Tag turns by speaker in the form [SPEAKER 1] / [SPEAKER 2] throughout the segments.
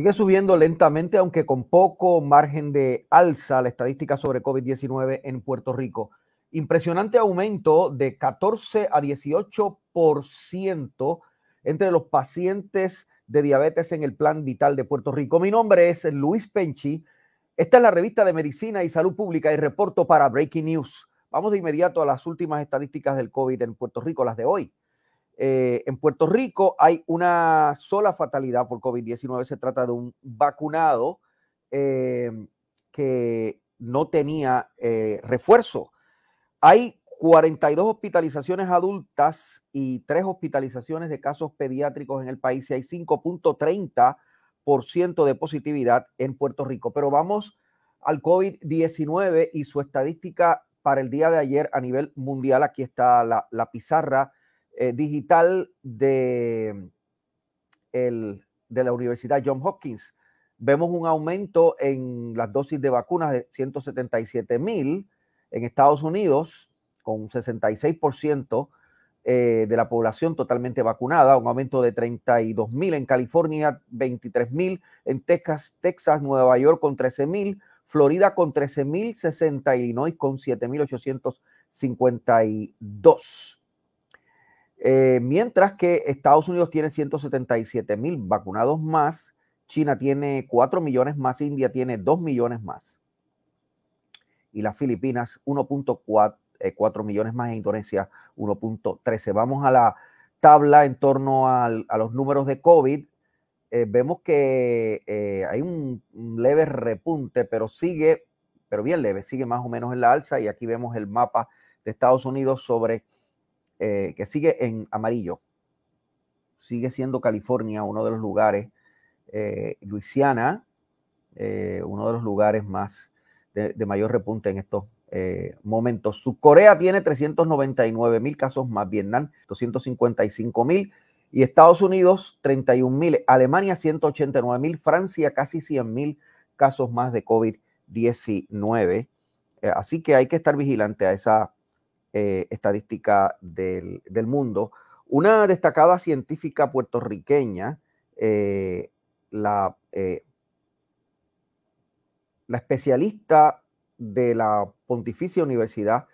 [SPEAKER 1] Sigue subiendo lentamente, aunque con poco margen de alza, la estadística sobre COVID-19 en Puerto Rico. Impresionante aumento de 14 a 18% entre los pacientes de diabetes en el Plan Vital de Puerto Rico. Mi nombre es Luis Penchi. Esta es la revista de Medicina y Salud Pública y reporto para Breaking News. Vamos de inmediato a las últimas estadísticas del COVID en Puerto Rico, las de hoy. Eh, en Puerto Rico hay una sola fatalidad por COVID-19. Se trata de un vacunado em, que no tenía eh, refuerzo. Hay 42 hospitalizaciones adultas y 3 hospitalizaciones de casos pediátricos en el país y hay 5.30% de positividad en Puerto Rico. Pero vamos al COVID-19 y su estadística para el día de ayer a nivel mundial. Aquí está la pizarra eh, digital de, de la Universidad John Hopkins. Vemos un aumento en las dosis de vacunas de 177 mil en Estados Unidos, con un 66% eh, de la población totalmente vacunada, un aumento de 32 mil en California, 23 mil en Texas, Texas, Nueva York con 13 mil, Florida con 13 mil 60, Illinois con 7 mil 852. Eh, mientras que Estados Unidos tiene 177 mil vacunados más, China tiene 4 millones más, India tiene 2 millones más. Y las Filipinas 1.4 eh, millones más, e Indonesia 1.13. Vamos a la tabla en torno a los números de COVID. Eh, vemos que hay un leve repunte, pero sigue, pero bien leve, sigue más o menos en la alza. Y aquí vemos el mapa de Estados Unidos sobre eh, que sigue en amarillo. Sigue siendo California uno de los lugares, eh, Luisiana, eh, uno de los lugares más de, mayor repunte en estos momentos. Corea tiene 399 mil casos más, Vietnam 255 mil y Estados Unidos 31 mil, Alemania 189 mil, Francia casi 100 mil casos más de COVID-19. Así que hay que estar vigilante a esa eh, estadística del, mundo. Una destacada científica puertorriqueña, eh, la, eh, la especialista de la Pontificia Universidad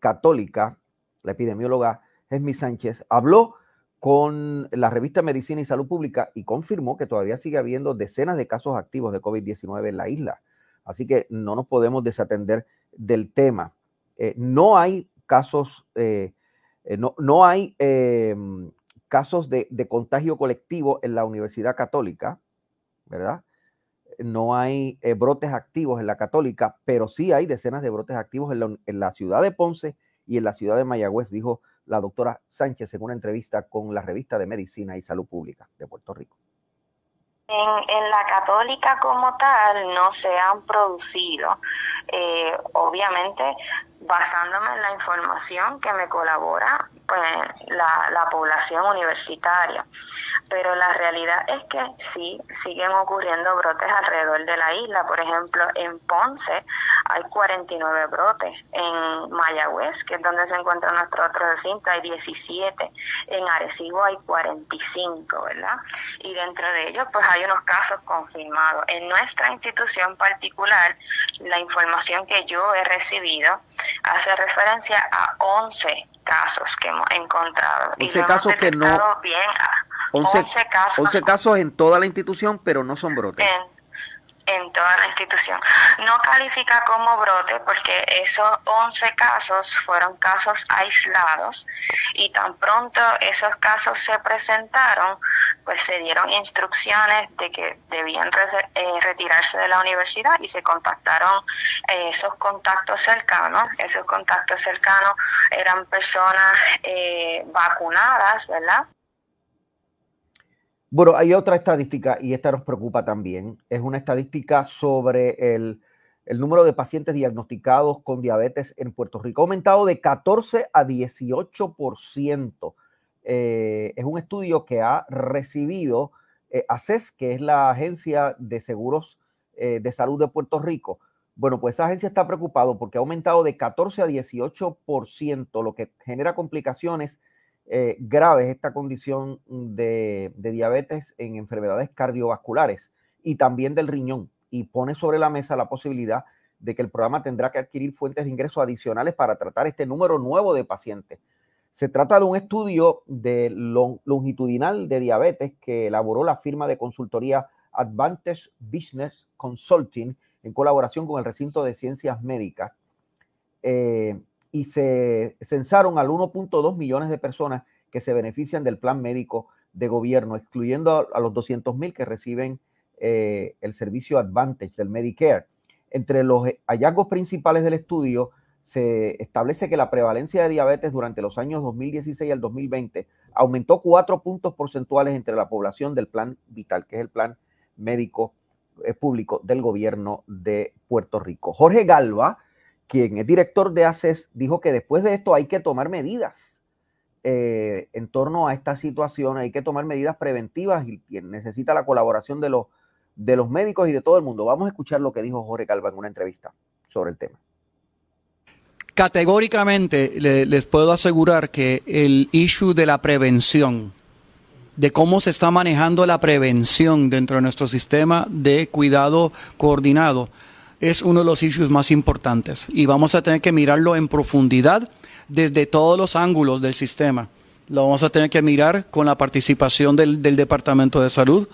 [SPEAKER 1] Católica, la epidemióloga Esmi Sánchez, habló con la revista Medicina y Salud Pública y confirmó que todavía sigue habiendo decenas de casos activos de COVID-19 en la isla. Así que no nos podemos desatender del tema. no hay casos, eh, eh, no, no, hay em, casos de, contagio colectivo en la Universidad Católica, ¿verdad? No hay eh, brotes activos en la Católica, pero sí hay decenas de brotes activos en la, en la ciudad de Ponce y en la ciudad de Mayagüez, dijo la doctora Sánchez en una entrevista con la revista de Medicina y Salud Pública de Puerto Rico.
[SPEAKER 2] En, la católica como tal no se han producido. obviamente basándome en la información que me colabora pues, la, población universitaria. Pero la realidad es que sí, siguen ocurriendo brotes alrededor de la isla. Por ejemplo, en Ponce hay 49 brotes, en Mayagüez, que es donde se encuentra nuestro otro recinto, hay 17, en Arecibo hay 45, ¿verdad? Y dentro de ellos, pues hay unos casos confirmados. En nuestra institución particular, la información que yo he recibido, hace referencia a 11 casos que hemos encontrado. 11 casos que no. 11, casos,
[SPEAKER 1] en toda la institución, pero no son brotes
[SPEAKER 2] en toda la institución. No califica como brote porque esos 11 casos fueron casos aislados y tan pronto esos casos se presentaron, pues se dieron instrucciones de que debían eh, retirarse de la universidad y se contactaron eh, esos contactos cercanos. Esos contactos cercanos eran personas eh, vacunadas, ¿verdad?
[SPEAKER 1] Bueno, hay otra estadística y esta nos preocupa también. Es una estadística sobre el, número de pacientes diagnosticados con diabetes en Puerto Rico. Ha aumentado de 14 a 18%. Eh, es un estudio que ha recibido eh, ACES, que es la Agencia de Seguros eh, de Salud de Puerto Rico. Bueno, pues esa agencia está preocupada porque ha aumentado de 14 a 18%, lo que genera complicaciones eh, grave esta condición de, diabetes en enfermedades cardiovasculares y también del riñón y pone sobre la mesa la posibilidad de que el programa tendrá que adquirir fuentes de ingresos adicionales para tratar este número nuevo de pacientes. Se trata de un estudio de longitudinal de diabetes que elaboró la firma de consultoría Advantage Business Consulting en colaboración con el recinto de ciencias médicas. Eh, y se censaron al 1.2 millones de personas que se benefician del plan médico de gobierno, excluyendo a, los 200.000 mil que reciben eh, el servicio Advantage del Medicare. Entre los eh, hallazgos principales del estudio, se establece que la prevalencia de diabetes durante los años 2016 al 2020 aumentó cuatro puntos porcentuales entre la población del plan vital, que es el plan médico eh, público del gobierno de Puerto Rico. Jorge Galva quien es director de ACES, dijo que después de esto hay que tomar medidas eh, en torno a esta situación, hay que tomar medidas preventivas y, necesita la colaboración de los, de los médicos y de todo el mundo. Vamos a escuchar lo que dijo Jorge Calva en una entrevista sobre el tema.
[SPEAKER 3] Categóricamente les puedo asegurar que el issue de la prevención, de cómo se está manejando la prevención dentro de nuestro sistema de cuidado coordinado, es uno de los issues más importantes y vamos a tener que mirarlo en profundidad desde todos los ángulos del sistema. Lo vamos a tener que mirar con la participación del, del Departamento de Salud.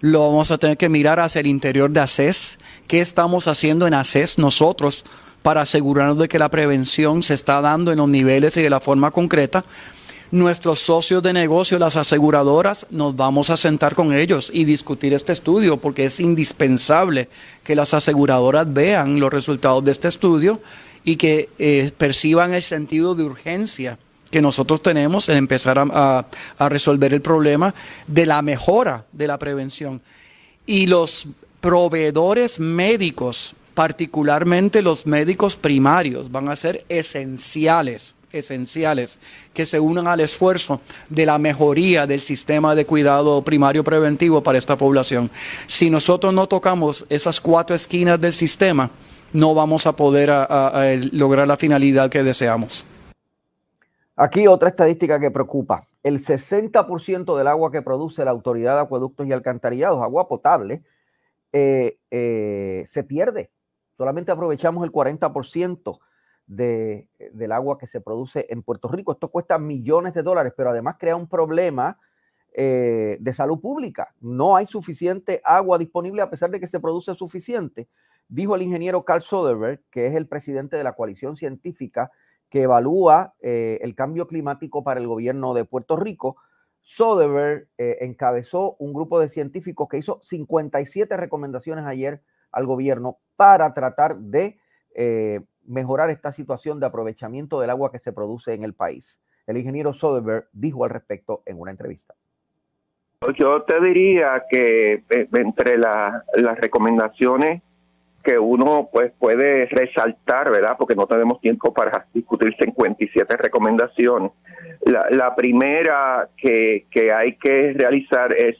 [SPEAKER 3] Lo vamos a tener que mirar hacia el interior de ACES. ¿Qué estamos haciendo en ACES nosotros para asegurarnos de que la prevención se está dando en los niveles y de la forma concreta? nuestros socios de negocio, las aseguradoras, nos vamos a sentar con ellos y discutir este estudio porque es indispensable que las aseguradoras vean los resultados de este estudio y que eh, perciban el sentido de urgencia que nosotros tenemos en empezar a resolver el problema de la mejora de la prevención. Y los proveedores médicos, particularmente los médicos primarios, van a ser esenciales esenciales que se unan al esfuerzo de la mejoría del sistema de cuidado primario preventivo para esta población. Si nosotros no tocamos esas cuatro esquinas del sistema, no vamos a poder lograr la finalidad que deseamos. Aquí otra estadística que preocupa.
[SPEAKER 1] El 60% del agua que produce la Autoridad de Acueductos y Alcantarillados, agua potable, eh, eh, se pierde. Solamente aprovechamos el 40%. Eh, del agua que se produce en Puerto Rico. Esto cuesta millones de dólares, pero además crea un problema eh, de salud pública. No hay suficiente agua disponible a pesar de que se produce suficiente. Dijo el ingeniero Carl Soderberg, que es el presidente de la coalición científica que evalúa eh, el cambio climático para el gobierno de Puerto Rico. Soderberg encabezó un grupo de científicos que hizo 57 recomendaciones ayer al gobierno para tratar de mejorar esta situación de aprovechamiento del agua que se produce en el país. El ingeniero Soderberg dijo al respecto en una entrevista.
[SPEAKER 4] Yo te diría que eh, entre las recomendaciones que uno pues puede resaltar, ¿verdad? Porque no tenemos tiempo para discutir 57 recomendaciones. La, la primera que, que hay que realizar es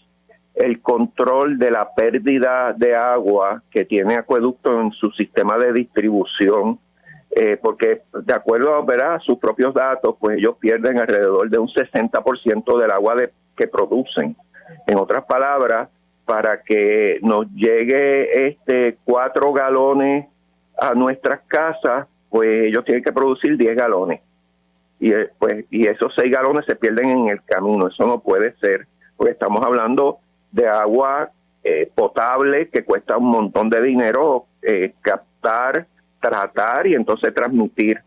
[SPEAKER 4] el control de la pérdida de agua que tiene acueducto en su sistema de distribución. Eh, porque de acuerdo a sus propios datos, pues ellos pierden alrededor de un 60% del agua que producen. En otras palabras, para que nos llegue este cuatro galones a nuestras casas, pues ellos tienen que producir 10 galones. Y, eh, pues, y esos 6 galones se pierden en el camino. Eso no puede ser, porque estamos hablando de agua eh, potable que cuesta un montón de dinero eh, captar, tratar y entonces transmitir.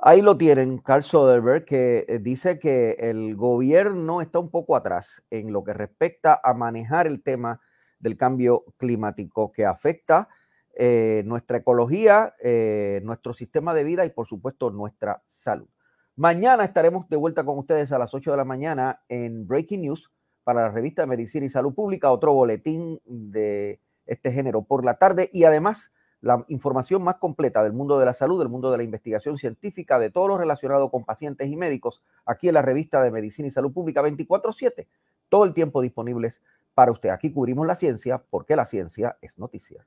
[SPEAKER 1] Ahí lo tienen, Carl Soderberg, que eh, dice que el gobierno está un poco atrás en lo que respecta a manejar el tema del cambio climático que afecta eh, nuestra ecología, eh, nuestro sistema de vida y por supuesto nuestra salud. Mañana estaremos de vuelta con ustedes a las 8 de la mañana en Breaking News para la revista de Medicina y Salud Pública, otro boletín de este género por la tarde y además la información más completa del mundo de la salud, del mundo de la investigación científica, de todo lo relacionado con pacientes y médicos, aquí en la revista de Medicina y Salud Pública 24-7, todo el tiempo disponibles para usted. Aquí cubrimos la ciencia porque la ciencia es noticia.